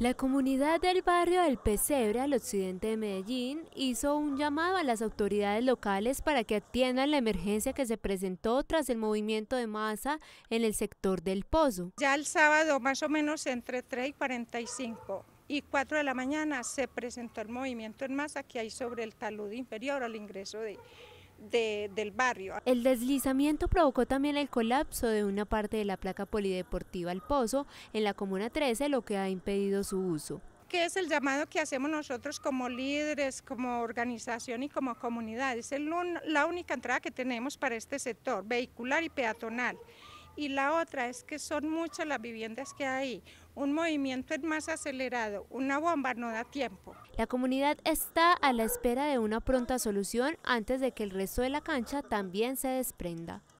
La comunidad del barrio del Pesebre al occidente de Medellín hizo un llamado a las autoridades locales para que atiendan la emergencia que se presentó tras el movimiento de masa en el sector del Pozo. Ya el sábado más o menos entre 3 y 45 y 4 de la mañana se presentó el movimiento en masa que hay sobre el talud inferior al ingreso de del barrio. El deslizamiento provocó también el colapso de una parte de la placa polideportiva al Pozo en la Comuna 13, lo que ha impedido su uso. Que es el llamado que hacemos nosotros como líderes, como organización y como comunidad. Es la única entrada que tenemos para este sector, vehicular y peatonal y la otra es que son muchas las viviendas que hay. Un movimiento es más acelerado, una bomba no da tiempo. La comunidad está a la espera de una pronta solución antes de que el resto de la cancha también se desprenda.